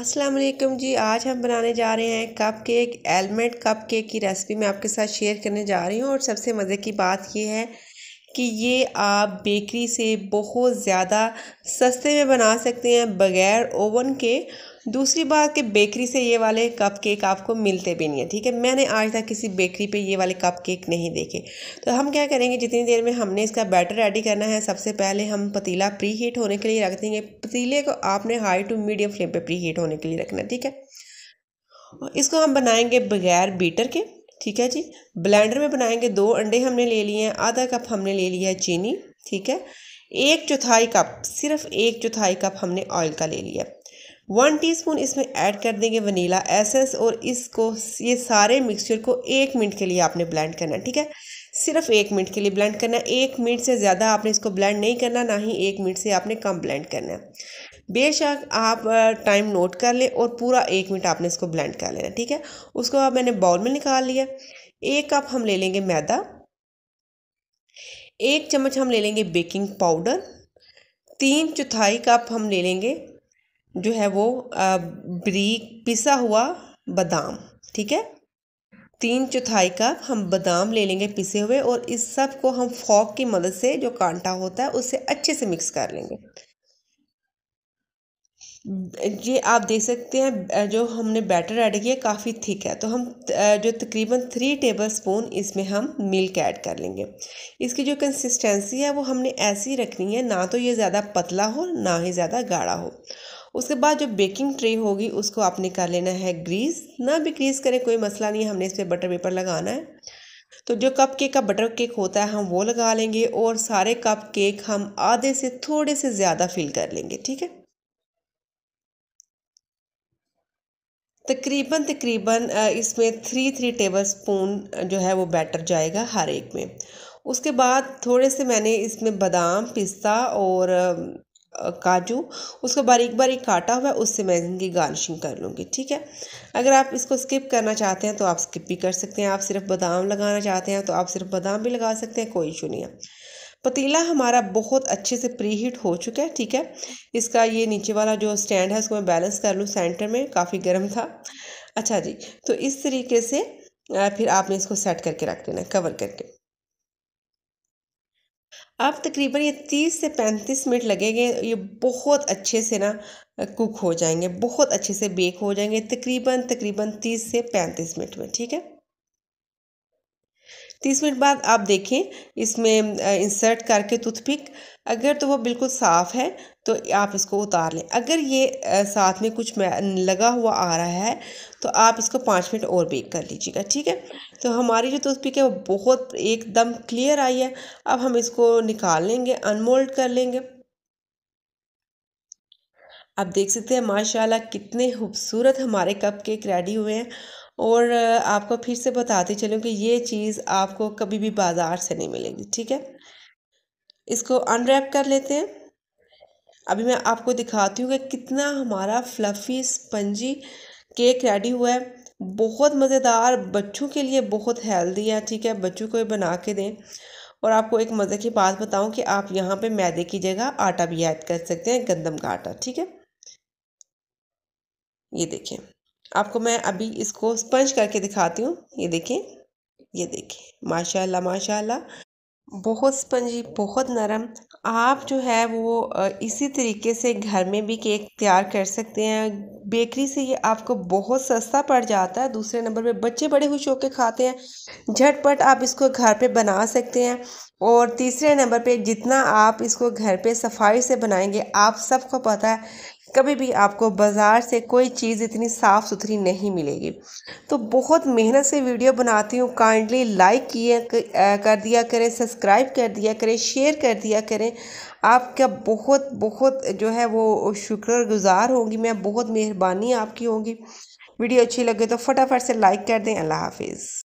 अस्सलाम वालेकुम जी आज हम बनाने जा रहे हैं कप केक एलमेंट कप केक की रेसिपी मैं आपके साथ शेयर करने जा रही हूँ और सबसे मज़े की बात यह है कि ये आप बेकरी से बहुत ज़्यादा सस्ते में बना सकते हैं बग़ैर ओवन के दूसरी बात कि बेकरी से ये वाले कप केक आपको मिलते भी नहीं है ठीक है मैंने आज तक किसी बेकरी पे ये वाले कप केक नहीं देखे तो हम क्या करेंगे जितनी देर में हमने इसका बैटर रेडी करना है सबसे पहले हम पतीला प्री हीट होने के लिए रख देंगे पतीले को आपने हाई टू मीडियम फ्लेम पर प्री हीट होने के लिए रखना है ठीक है इसको हम बनाएंगे बगैर बीटर के ठीक है जी ब्लेंडर में बनाएंगे दो अंडे हमने ले लिए हैं आधा कप हमने ले लिया है चीनी ठीक है एक चौथाई कप सिर्फ एक चौथाई कप हमने ऑयल का ले लिया वन टीस्पून इसमें ऐड कर देंगे वनीला एसेंस और इसको ये सारे मिक्सचर को एक मिनट के लिए आपने ब्लेंड करना ठीक है सिर्फ एक मिनट के लिए ब्लेंड करना है एक मिनट से ज़्यादा आपने इसको ब्लेंड नहीं करना ना ही एक मिनट से आपने कम ब्लेंड करना है बेशक आप टाइम नोट कर लें और पूरा एक मिनट आपने इसको ब्लेंड कर लेना ठीक है उसको अब मैंने बाउल में निकाल लिया एक कप हम ले लेंगे मैदा एक चम्मच हम ले लेंगे बेकिंग पाउडर तीन चौथाई कप हम ले लेंगे जो है वो ब्रीक पिसा हुआ बादाम ठीक है तीन चौथाई कप हम बादाम ले लेंगे पिसे हुए और इस सब को हम फॉक की मदद से जो कांटा होता है उससे अच्छे से मिक्स कर लेंगे ये आप देख सकते हैं जो हमने बैटर ऐड किया काफ़ी थिक है तो हम जो तकरीबन थ्री टेबल स्पून इसमें हम मिल्क ऐड कर लेंगे इसकी जो कंसिस्टेंसी है वो हमने ऐसी रखनी है ना तो ये ज़्यादा पतला हो ना ही ज़्यादा गाढ़ा हो उसके बाद जो बेकिंग ट्रे होगी उसको आपने कर लेना है ग्रीस ना भी ग्रीस करें कोई मसला नहीं है हमने इस पर बटर पेपर लगाना है तो जो कप केक का बटर केक होता है हम वो लगा लेंगे और सारे कप केक हम आधे से थोड़े से ज़्यादा फिल कर लेंगे ठीक है तकरीबन तकरीबन इसमें थ्री थ्री टेबल स्पून जो है वो बैटर जाएगा हर एक में उसके बाद थोड़े से मैंने इसमें बादाम पिस्ता और काजू उसको बारीक बारीक काटा हुआ है उससे मैं इनकी गार्निशिंग कर लूँगी ठीक है अगर आप इसको स्किप करना चाहते हैं तो आप स्किप भी कर सकते हैं आप सिर्फ बादाम लगाना चाहते हैं तो आप सिर्फ बादाम भी लगा सकते हैं कोई इशू नहीं है पतीला हमारा बहुत अच्छे से प्री हीट हो चुका है ठीक है इसका ये नीचे वाला जो स्टैंड है उसको मैं बैलेंस कर लूँ सेंटर में काफ़ी गर्म था अच्छा जी तो इस तरीके से फिर आपने इसको सेट करके रख देना कवर करके अब तकरीबन ये तीस से पैंतीस मिनट लगेंगे ये बहुत अच्छे से ना कुक हो जाएंगे बहुत अच्छे से बेक हो जाएंगे तकरीबन तकरीबन तीस से पैंतीस मिनट में ठीक है तीस मिनट बाद आप देखें इसमें इंसर्ट करके टूथपिक अगर तो वो बिल्कुल साफ़ है तो आप इसको उतार लें अगर ये साथ में कुछ लगा हुआ आ रहा है तो आप इसको पाँच मिनट और बेक कर लीजिएगा ठीक है तो हमारी जो टूथपिक है वो बहुत एकदम क्लियर आई है अब हम इसको निकाल लेंगे अनमोल्ड कर लेंगे आप देख सकते हैं माशाल्लाह कितने खूबसूरत हमारे कप के रेडी हुए हैं और आपको फिर से बताती चलूँ कि ये चीज़ आपको कभी भी बाज़ार से नहीं मिलेगी ठीक है इसको अनरैप कर लेते हैं अभी मैं आपको दिखाती हूँ कि कितना हमारा फ्लफ़ी स्पंजी केक रेडी हुआ है बहुत मज़ेदार बच्चों के लिए बहुत हेल्दी है ठीक है बच्चों को ये बना के दें और आपको एक मज़े की बात बताऊं कि आप यहाँ पे मैदे की जगह आटा भी ऐड कर सकते हैं गंदम का आटा ठीक है ये देखें आपको मैं अभी इसको स्पंज करके दिखाती हूँ ये देखें ये देखें माशाल्लाह माशाल्लाह बहुत स्पंजी बहुत नरम आप जो है वो इसी तरीके से घर में भी केक तैयार कर सकते हैं बेकरी से ये आपको बहुत सस्ता पड़ जाता है दूसरे नंबर पे बच्चे बड़े खुश होकर खाते हैं झटपट आप इसको घर पे बना सकते हैं और तीसरे नंबर पे जितना आप इसको घर पे सफाई से बनाएंगे आप सबको पता है कभी भी आपको बाज़ार से कोई चीज़ इतनी साफ़ सुथरी नहीं मिलेगी तो बहुत मेहनत से वीडियो बनाती हूँ काइंडली लाइक किए कर दिया करें सब्सक्राइब कर दिया करें शेयर कर दिया करें आपका बहुत बहुत जो है वो शुक्रगुज़ार होंगी मैं बहुत मेहरबानी आपकी होंगी वीडियो अच्छी लगे तो फटाफट से लाइक कर दें अल्लाह हाफिज़